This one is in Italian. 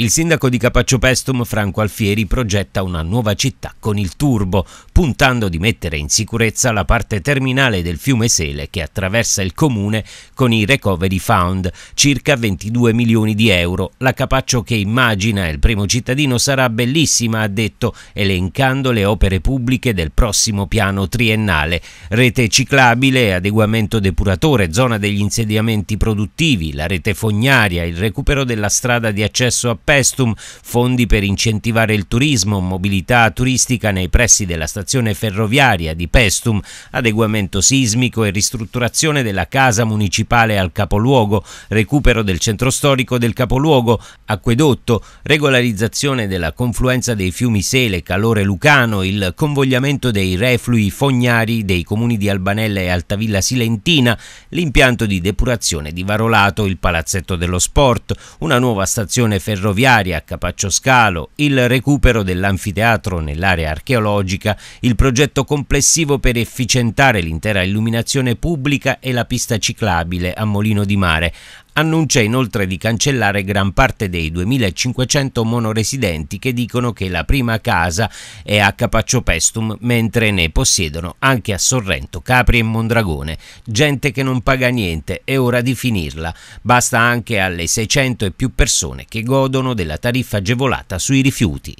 Il sindaco di Capaccio Pestum, Franco Alfieri, progetta una nuova città con il turbo, puntando di mettere in sicurezza la parte terminale del fiume Sele che attraversa il comune con i recovery fund, circa 22 milioni di euro. La Capaccio che immagina il primo cittadino sarà bellissima, ha detto, elencando le opere pubbliche del prossimo piano triennale. Rete ciclabile, adeguamento depuratore, zona degli insediamenti produttivi, la rete fognaria, il recupero della strada di accesso a Pestum, fondi per incentivare il turismo, mobilità turistica nei pressi della stazione ferroviaria di Pestum, adeguamento sismico e ristrutturazione della casa municipale al capoluogo, recupero del centro storico del capoluogo, acquedotto, regolarizzazione della confluenza dei fiumi Sele, Calore Lucano, il convogliamento dei reflui fognari dei comuni di Albanella e Altavilla Silentina, l'impianto di depurazione di Varolato, il palazzetto dello sport, una nuova stazione ferroviaria ferroviaria a Capaccio Scalo, il recupero dell'anfiteatro nell'area archeologica, il progetto complessivo per efficientare l'intera illuminazione pubblica e la pista ciclabile a Molino di Mare, Annuncia inoltre di cancellare gran parte dei 2500 monoresidenti che dicono che la prima casa è a Capaccio Pestum, mentre ne possiedono anche a Sorrento, Capri e Mondragone. Gente che non paga niente, è ora di finirla. Basta anche alle 600 e più persone che godono della tariffa agevolata sui rifiuti.